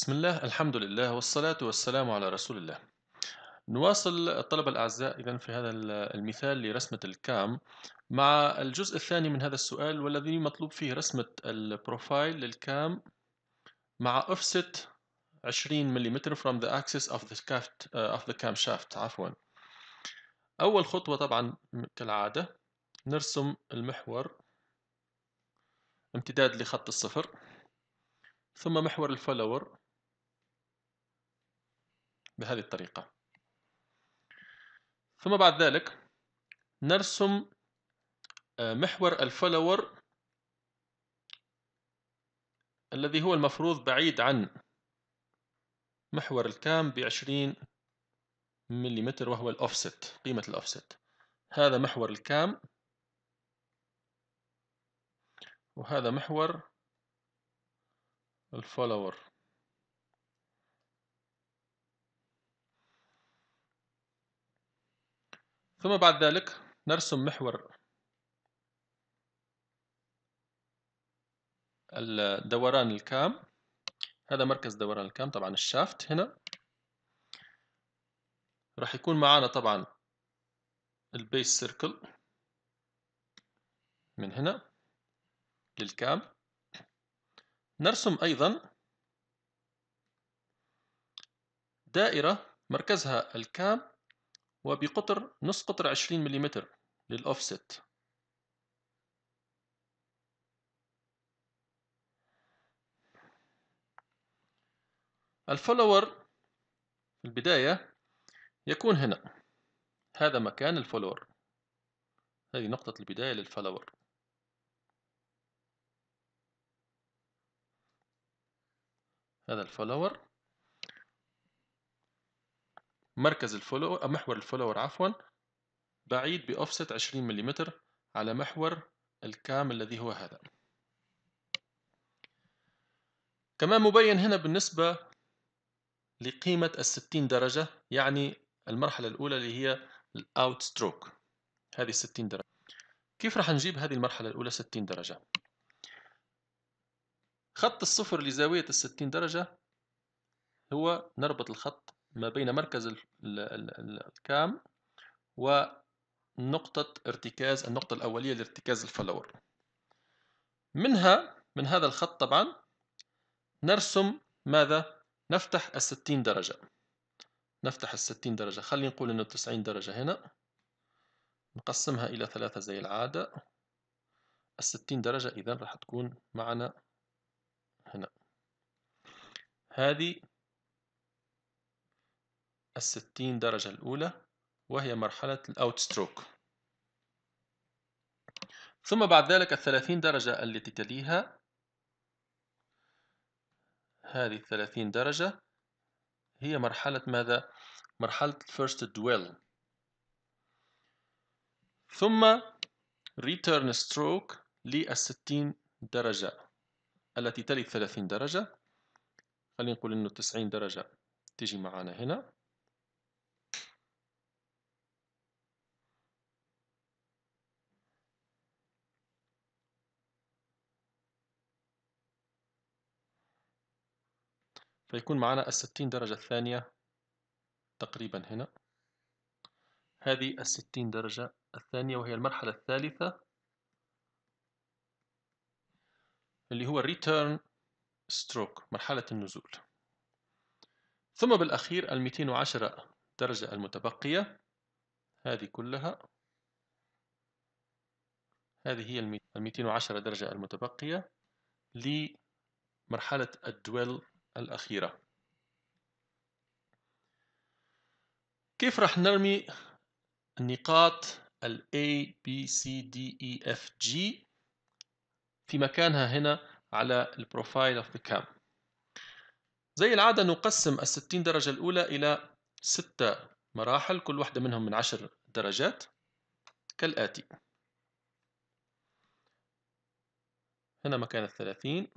بسم الله الحمد لله والصلاة والسلام على رسول الله نواصل الطلبة الأعزاء إذا في هذا المثال لرسمة الكام مع الجزء الثاني من هذا السؤال والذي مطلوب فيه رسمة البروفايل للكام مع offset 20 ملم from the axis of the, shaft, uh, of the cam shaft عفوا أول خطوة طبعا كالعادة نرسم المحور امتداد لخط الصفر ثم محور الفولور بهذه الطريقة ثم بعد ذلك نرسم آه، محور الفولور الذي هو المفروض بعيد عن محور الكام بعشرين ملم وهو الأوفست قيمة الأوفست هذا محور الكام وهذا محور الفولور ثم بعد ذلك نرسم محور الدوران الكام هذا مركز دوران الكام طبعا الشافت هنا راح يكون معانا طبعا البيس سيركل من هنا للكام نرسم أيضا دائرة مركزها الكام وبقطر نص قطر 20 ملم للأوفست الفولور في البداية يكون هنا هذا مكان الفولور هذه نقطة البداية للفولور هذا الفولور مركز الفولو آه، محور الفولور عفوا بعيد بأوفست 20 ملم على محور الكام الذي هو هذا كما مبين هنا بالنسبة لقيمة الستين درجة يعني المرحلة الأولى اللي هي الأوت ستروك هذه الستين درجة كيف راح نجيب هذه المرحلة الأولى ستين درجة؟ خط الصفر لزاوية الستين درجة هو نربط الخط ما بين مركز الكام ونقطة ارتكاز النقطة الأولية لارتكاز الفلور منها من هذا الخط طبعا نرسم ماذا؟ نفتح الستين درجة نفتح الستين درجة خلي نقول أنه التسعين درجة هنا نقسمها إلى ثلاثة زي العادة الستين درجة إذا راح تكون معنا هنا هذه الستين درجة الأولى وهي مرحلة الأوتستروك ثم بعد ذلك الثلاثين درجة التي تليها هذه الثلاثين درجة هي مرحلة ماذا؟ مرحلة first dwell ثم return stroke للستين درجة التي تلي الثلاثين درجة خلينا نقول انه التسعين درجة تيجي معانا هنا فيكون معنا الستين درجة الثانية تقريبا هنا هذه الستين درجة الثانية وهي المرحلة الثالثة اللي هو return stroke مرحلة النزول ثم بالأخير الميتين 210 درجة المتبقية هذه كلها هذه هي الميتين 210 درجة المتبقية لمرحلة الدويل الأخيرة كيف راح نرمي النقاط ال A B C D E F G في مكانها هنا على البروفايل اوف ذا كام زي العادة نقسم الستين 60 درجة الأولى إلى ستة مراحل كل واحدة منهم من عشر درجات كالآتي هنا مكان الثلاثين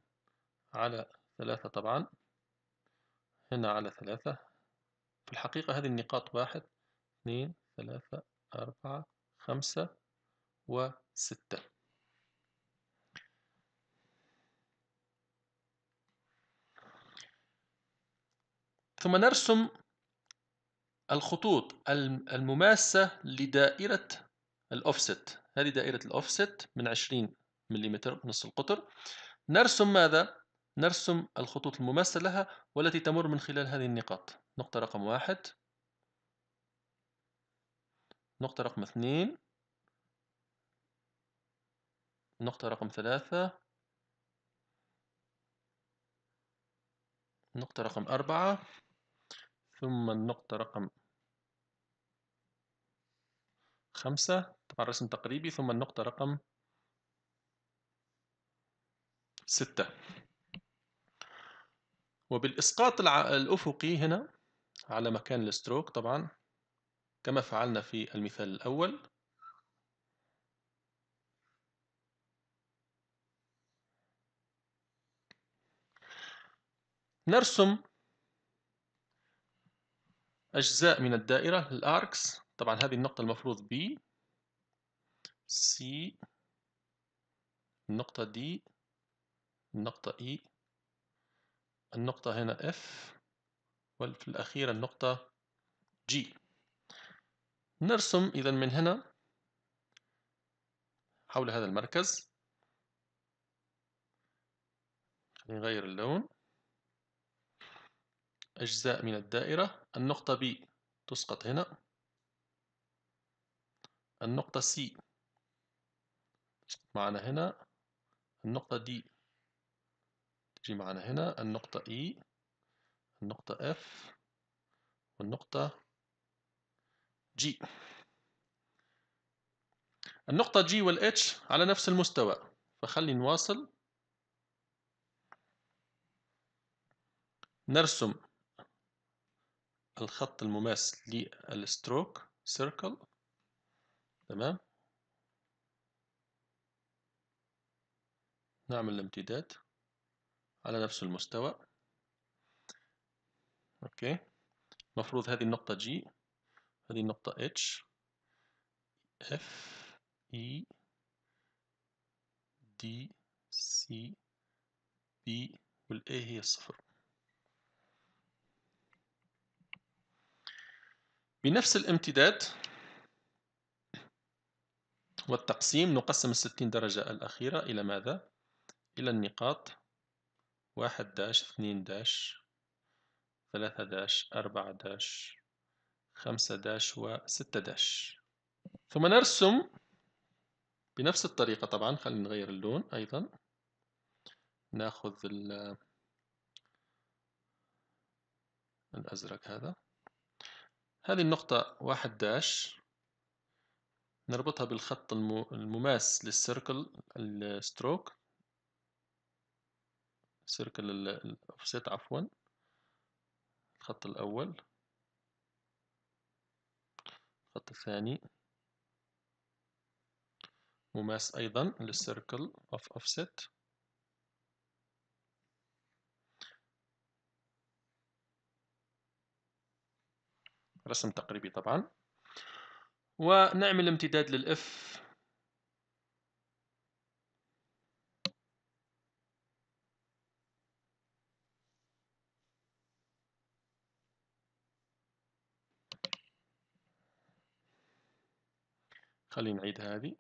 على ثلاثة طبعا هنا على ثلاثة في الحقيقة هذه النقاط واحد اثنين ثلاثة أربعة خمسة وستة ثم نرسم الخطوط المماسة لدائرة الأوفست هذه دائرة الأوفست من 20 مليمتر نص القطر نرسم ماذا؟ نرسم الخطوط المماثلة لها والتي تمر من خلال هذه النقاط نقطة رقم واحد نقطة رقم اثنين نقطة رقم ثلاثة نقطة رقم أربعة ثم النقطة رقم خمسة طبعا رسم تقريبي ثم النقطة رقم ستة وبالإسقاط الأفقي هنا على مكان الستروك طبعا كما فعلنا في المثال الأول نرسم أجزاء من الدائرة الأركس طبعا هذه النقطة المفروض B C النقطة D النقطة E النقطة هنا F وفي الأخير النقطة G نرسم إذا من هنا حول هذا المركز نغير اللون أجزاء من الدائرة النقطة B تسقط هنا النقطة C معنا هنا النقطة D تجي معنا هنا النقطة E النقطة F والنقطة G النقطة G وال H على نفس المستوى فخلي نواصل نرسم الخط المماس للستروك سيركل تمام نعمل الامتداد على نفس المستوى اوكي المفروض هذه النقطة G هذه النقطة H F E D C B والA A هي الصفر بنفس الامتداد والتقسيم نقسم الستين درجة الأخيرة إلى ماذا؟ إلى النقاط واحد داش اثنين داش ثلاثة داش أربعة داش خمسة داش وستة داش ثم نرسم بنفس الطريقة طبعا خلينا نغير اللون أيضا ناخذ الأزرق هذا هذه النقطة واحد داش نربطها بالخط المماس للسيركل الستروك سيركل الاوفسيت عفوا الخط الاول الخط الثاني مماس ايضا للسيركل اوف اوفسيت رسم تقريبي طبعا ونعمل امتداد للاف خلينا نعيد هذه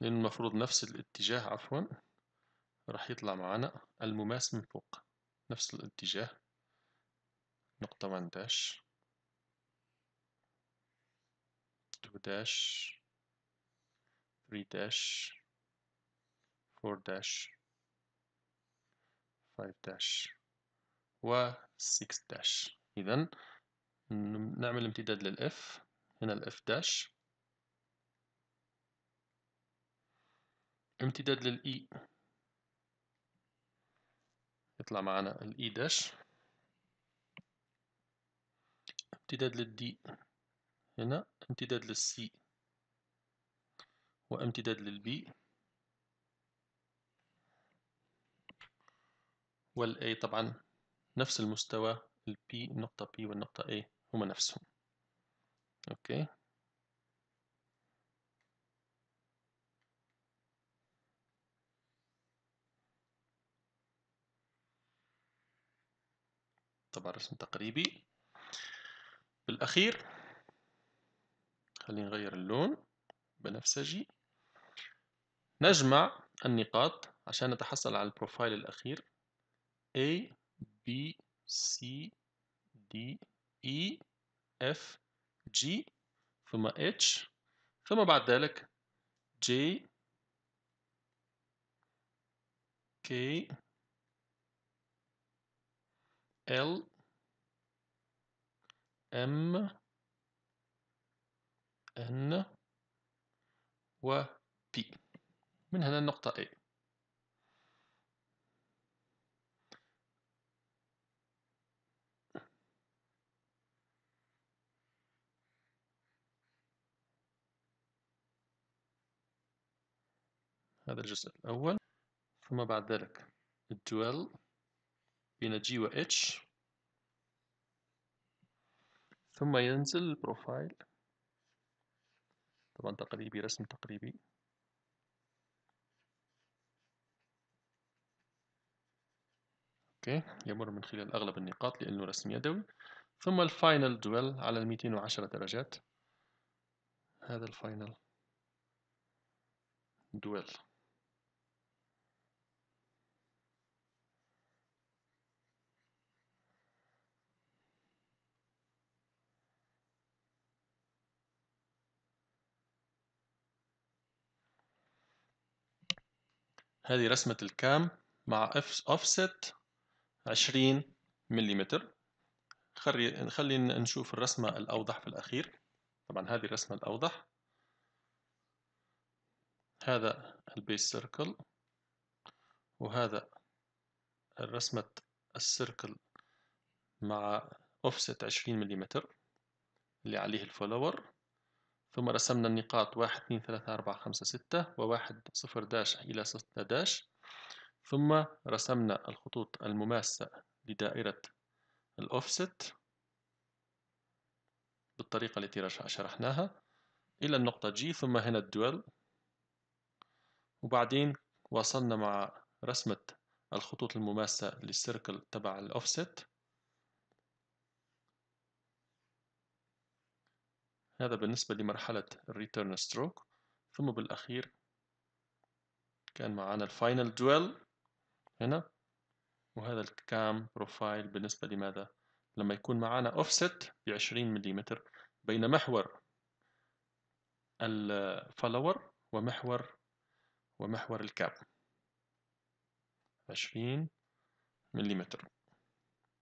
لأن المفروض نفس الاتجاه عفوا راح يطلع معنا المماس من فوق نفس الاتجاه نقطة وان داش تو داش ثري داش فور داش فايف داش و سكس داش إذن نعمل امتداد للاف هنا الاف داش امتداد للاي e. يطلع معنا الاي داش e امتداد للدي هنا امتداد للسي وامتداد للبي والاي طبعا نفس المستوى البي نقطة بي والنقطة أي هما نفسهم اوكي طبعا رسم تقريبي بالأخير خلينا نغير اللون بنفسجي نجمع النقاط عشان نتحصل على البروفايل الأخير A B C D e. E F G ثم H ثم بعد ذلك J K L M N و P من هنا النقطة A هذا الجزء الأول ثم بعد ذلك الدول بين G و H ثم ينزل البروفايل طبعا تقريبي رسم تقريبي اوكي يمر من خلال اغلب النقاط لانه رسم يدوي ثم الفاينل دويل على ال 210 درجات هذا الفاينل دويل هذه رسمة الكام مع offset 20 ملم خلينا نشوف الرسمة الأوضح في الأخير طبعا هذه الرسمة الأوضح هذا البيس سيركل وهذا الرسمة السيركل مع offset 20 ملم اللي عليه الفولور ثم رسمنا النقاط واحد اثنين ثلاثة أربعة خمسة ستة وواحد صفر داش إلى ستة داش ثم رسمنا الخطوط المماسة لدائرة الأوفست بالطريقة التي شرحناها إلى النقطة G ثم هنا الدول وبعدين وصلنا مع رسمة الخطوط المماسة للسيركل تبع الأوفست هذا بالنسبة لمرحلة الريتيرن ستروك ثم بالأخير كان معنا الفاينل دويل هنا وهذا الكام بروفايل بالنسبة لماذا لما يكون معنا اوفست ب 20 ملم بين محور الفلور ومحور ومحور الكاب 20 ملم